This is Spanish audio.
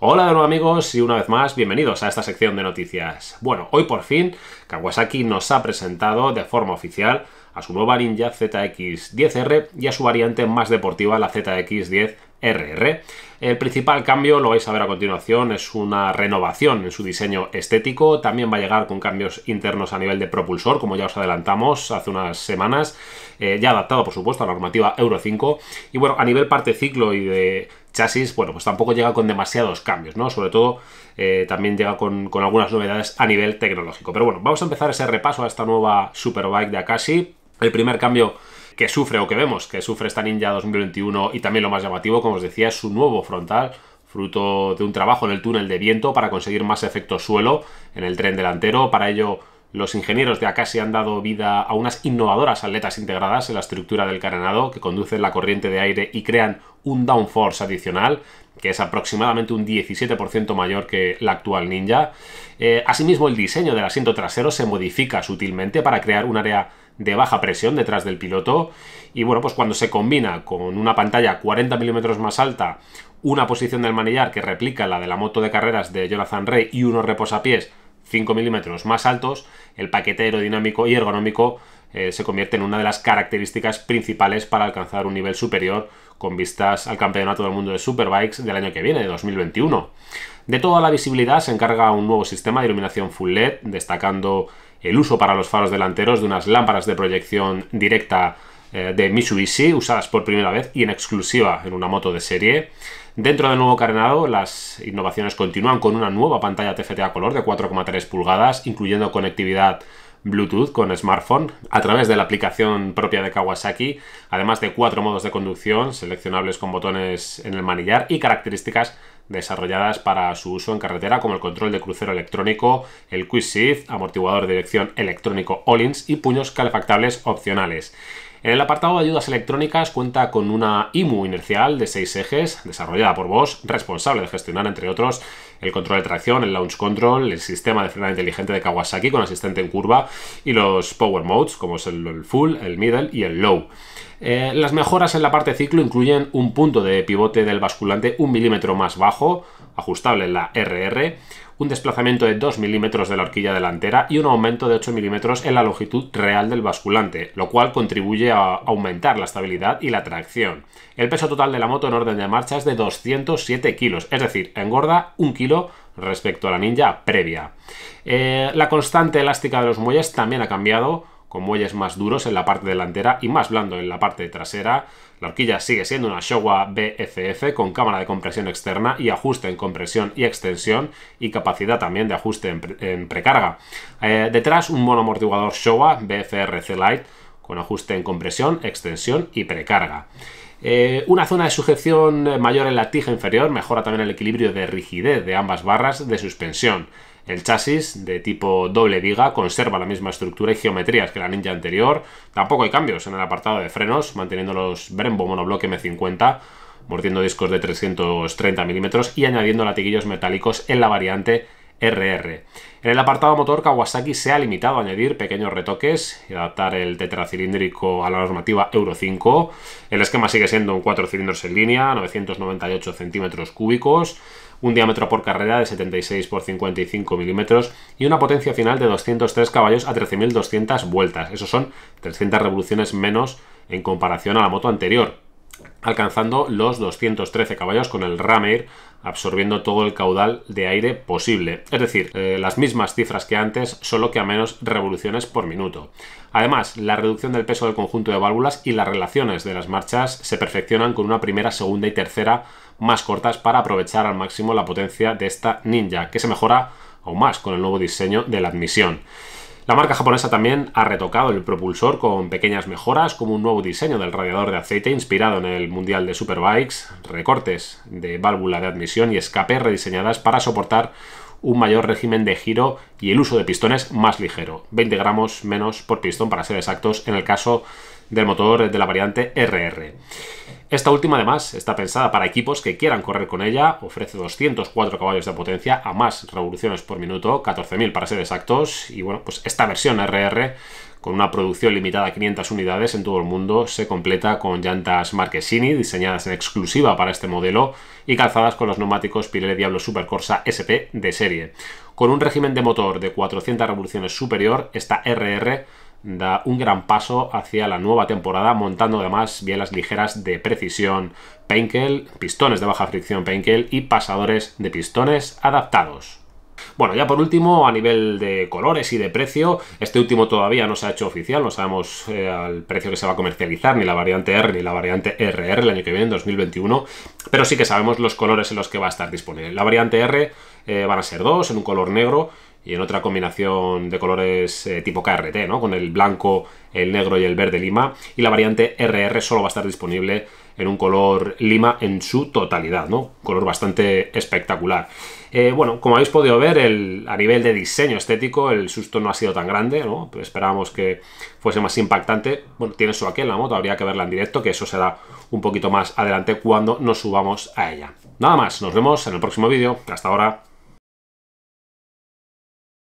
Hola de nuevo amigos y una vez más bienvenidos a esta sección de noticias. Bueno, hoy por fin Kawasaki nos ha presentado de forma oficial a su nueva Ninja ZX10R y a su variante más deportiva, la ZX10 RR. El principal cambio, lo vais a ver a continuación, es una renovación en su diseño estético. También va a llegar con cambios internos a nivel de propulsor, como ya os adelantamos hace unas semanas, eh, ya adaptado, por supuesto, a la normativa Euro 5. Y bueno, a nivel parte ciclo y de chasis, bueno, pues tampoco llega con demasiados cambios, ¿no? Sobre todo eh, también llega con, con algunas novedades a nivel tecnológico. Pero bueno, vamos a empezar ese repaso a esta nueva Superbike de Akashi. El primer cambio que sufre o que vemos que sufre esta Ninja 2021 y también lo más llamativo, como os decía, es su nuevo frontal, fruto de un trabajo en el túnel de viento para conseguir más efecto suelo en el tren delantero. Para ello, los ingenieros de Akashi han dado vida a unas innovadoras aletas integradas en la estructura del carenado que conducen la corriente de aire y crean un downforce adicional que es aproximadamente un 17% mayor que la actual Ninja. Eh, asimismo, el diseño del asiento trasero se modifica sutilmente para crear un área de baja presión detrás del piloto y bueno, pues cuando se combina con una pantalla 40 milímetros más alta, una posición del manillar que replica la de la moto de carreras de Jonathan Rey y unos reposapiés 5 milímetros más altos, el paquete aerodinámico y ergonómico eh, se convierte en una de las características principales para alcanzar un nivel superior con vistas al Campeonato del Mundo de Superbikes del año que viene, de 2021. De toda la visibilidad se encarga un nuevo sistema de iluminación full LED, destacando el uso para los faros delanteros de unas lámparas de proyección directa eh, de Mitsubishi usadas por primera vez y en exclusiva en una moto de serie. Dentro del nuevo carenado, las innovaciones continúan con una nueva pantalla TFT a color de 4,3 pulgadas, incluyendo conectividad Bluetooth con smartphone a través de la aplicación propia de Kawasaki, además de cuatro modos de conducción seleccionables con botones en el manillar y características desarrolladas para su uso en carretera como el control de crucero electrónico, el quick shift, amortiguador de dirección electrónico Olins y puños calefactables opcionales. En el apartado de ayudas electrónicas cuenta con una IMU inercial de seis ejes, desarrollada por Bosch, responsable de gestionar, entre otros, el control de tracción, el launch control, el sistema de frenada inteligente de Kawasaki con asistente en curva y los power modes, como es el full, el middle y el low. Eh, las mejoras en la parte ciclo incluyen un punto de pivote del basculante un milímetro más bajo, ajustable en la RR, un desplazamiento de 2 milímetros de la horquilla delantera y un aumento de 8 milímetros en la longitud real del basculante, lo cual contribuye a aumentar la estabilidad y la tracción. El peso total de la moto en orden de marcha es de 207 kilos, es decir, engorda 1 kilo respecto a la ninja previa. Eh, la constante elástica de los muelles también ha cambiado con muelles más duros en la parte delantera y más blando en la parte trasera. La horquilla sigue siendo una Showa BFF con cámara de compresión externa y ajuste en compresión y extensión y capacidad también de ajuste en, precarga. Eh, detrás un amortiguador Showa BFRC Lite con ajuste en compresión, extensión y precarga. Eh, una zona de sujeción eh, mayor en la tija inferior mejora también el equilibrio de rigidez de ambas barras de suspensión. El chasis de tipo doble viga conserva la misma estructura y geometrías que la Ninja anterior. Tampoco hay cambios en el apartado de frenos, manteniendo los Brembo monobloque M50, mordiendo discos de 330 mm y añadiendo latiguillos metálicos en la variante en el apartado motor, Kawasaki se ha limitado a añadir pequeños retoques y adaptar el tetracilíndrico a la normativa Euro 5. El esquema sigue siendo un 4 cilindros en línea, 998 centímetros cúbicos, un diámetro por carrera de 76 por 55 milímetros y una potencia final de 203 caballos a 13.200 vueltas. Eso son 300 revoluciones menos en comparación a la moto anterior alcanzando los 213 caballos con el Rameir absorbiendo todo el caudal de aire posible, es decir, eh, las mismas cifras que antes, solo que a menos revoluciones por minuto. Además, la reducción del peso del conjunto de válvulas y las relaciones de las marchas se perfeccionan con una primera, segunda y tercera más cortas para aprovechar al máximo la potencia de esta ninja, que se mejora aún más con el nuevo diseño de la admisión. La marca japonesa también ha retocado el propulsor con pequeñas mejoras, como un nuevo diseño del radiador de aceite inspirado en el Mundial de Superbikes, recortes de válvula de admisión y escape rediseñadas para soportar un mayor régimen de giro y el uso de pistones más ligero, 20 gramos menos por pistón para ser exactos en el caso del motor de la variante RR. Esta última además está pensada para equipos que quieran correr con ella, ofrece 204 caballos de potencia a más revoluciones por minuto, 14.000 para ser exactos, y bueno, pues esta versión RR con una producción limitada a 500 unidades en todo el mundo, se completa con llantas marquesini diseñadas en exclusiva para este modelo y calzadas con los neumáticos Pirelli Diablo Super Corsa SP de serie. Con un régimen de motor de 400 revoluciones superior, esta RR da un gran paso hacia la nueva temporada, montando además bielas ligeras de precisión Penkel, pistones de baja fricción Penkel y pasadores de pistones adaptados. Bueno, ya por último, a nivel de colores y de precio, este último todavía no se ha hecho oficial, no sabemos eh, al el precio que se va a comercializar, ni la variante R ni la variante RR el año que viene, en 2021, pero sí que sabemos los colores en los que va a estar disponible. La variante R eh, van a ser dos, en un color negro y en otra combinación de colores eh, tipo KRT, ¿no? Con el blanco, el negro y el verde lima, y la variante RR solo va a estar disponible en un color lima en su totalidad, ¿no? Un color bastante espectacular. Eh, bueno, como habéis podido ver, el, a nivel de diseño estético, el susto no ha sido tan grande, ¿no? Pero esperábamos que fuese más impactante. Bueno, tiene su aquí en la moto, habría que verla en directo, que eso será un poquito más adelante cuando nos subamos a ella. Nada más, nos vemos en el próximo vídeo. Hasta ahora.